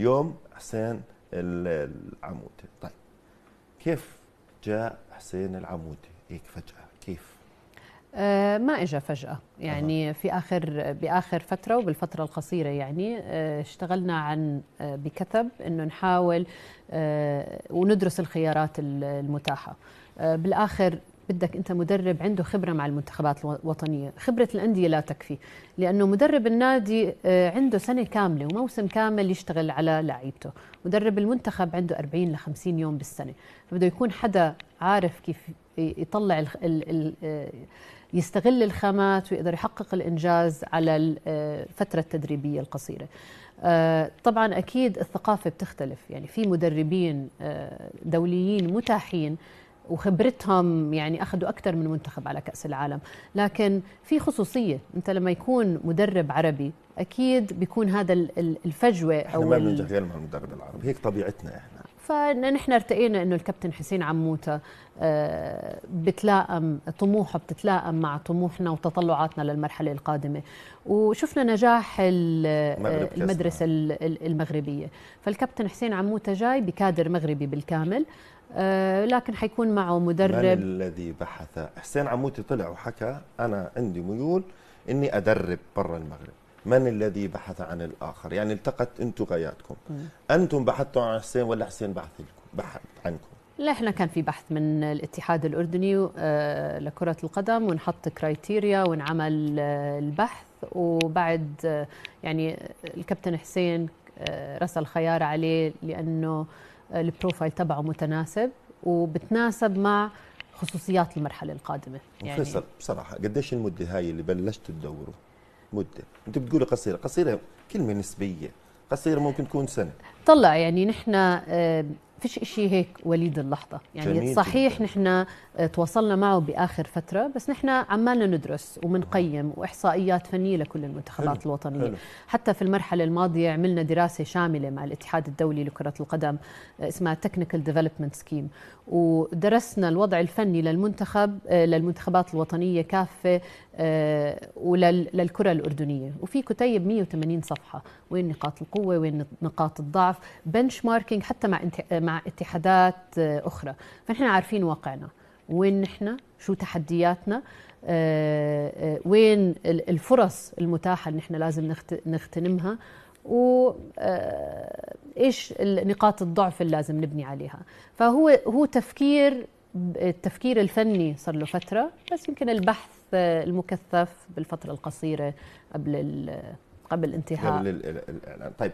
يوم حسين العمودي طيب كيف جاء حسين العمودي هيك فجأة كيف؟ آه، ما اجى فجأة يعني في آخر بآخر فترة وبالفترة القصيرة يعني آه، اشتغلنا عن بكثب آه، بكتب إنه نحاول وندرس الخيارات المتاحة بالآخر بدك انت مدرب عنده خبره مع المنتخبات الوطنيه خبره الانديه لا تكفي لانه مدرب النادي آه، عنده سنه كامله وموسم كامل يشتغل على لعيبته مدرب المنتخب عنده 40 ل 50 يوم بالسنه فبده يكون حدا عارف كيف يطلع الـ الـ الـ آه، يستغل الخامات ويقدر يحقق الانجاز على آه، الفتره التدريبيه القصيره طبعا اكيد الثقافه بتختلف يعني في مدربين دوليين متاحين وخبرتهم يعني اخذوا اكثر من منتخب على كاس العالم لكن في خصوصيه انت لما يكون مدرب عربي اكيد بيكون هذا الفجوه او ما بننجح غير مع المدرب العربي هيك طبيعتنا احنا فنحن ارتقينا انه الكابتن حسين عموته آه، بتلائم طموحه بتتلائم مع طموحنا وتطلعاتنا للمرحله القادمه وشفنا نجاح آه، المدرسه المغربيه فالكابتن حسين عموته جاي بكادر مغربي بالكامل آه، لكن حيكون معه مدرب من الذي بحث حسين عموتي طلع وحكى انا عندي ميول اني ادرب برا المغرب من الذي بحث عن الآخر يعني التقت أنتم غاياتكم أنتم بحثتوا عن حسين ولا حسين بحث لكم بحث عنكم لا احنا كان في بحث من الاتحاد الاردني آه، لكره القدم ونحط كرايتيريا ونعمل آه، البحث وبعد آه، يعني الكابتن حسين رسل خيار عليه لانه البروفايل تبعه متناسب وبتناسب مع خصوصيات المرحله القادمه يعني فيصل بصراحه قديش المده هاي اللي بلشت تدوره مده انت بتقولي قصيره قصيره كلمه نسبيه قصيره ممكن تكون سنه طلع يعني نحن آه، فيش إشي هيك وليد اللحظة يعني صحيح جدا. نحن آه، تواصلنا معه بآخر فترة بس نحن عمالنا ندرس ومنقيم وإحصائيات فنية لكل المنتخبات الوطنية حلو. حتى في المرحلة الماضية عملنا دراسة شاملة مع الاتحاد الدولي لكرة القدم آه، اسمها تكنيكال ديفلوبمنت سكيم ودرسنا الوضع الفني للمنتخب آه، للمنتخبات الوطنية كافة وللكرة الأردنية وفي كتيب 180 صفحة وين نقاط القوة وين نقاط الضعف بنش ماركينج حتى مع مع اتحادات آه، اخرى فنحن عارفين واقعنا وين نحن شو تحدياتنا آه، آه، وين الفرص المتاحه اللي نحن لازم نغتنمها وايش نقاط الضعف اللي لازم نبني عليها فهو هو تفكير التفكير الفني صار له فتره بس يمكن البحث المكثف بالفتره القصيره قبل قبل انتهاء قبل الاعلان طيب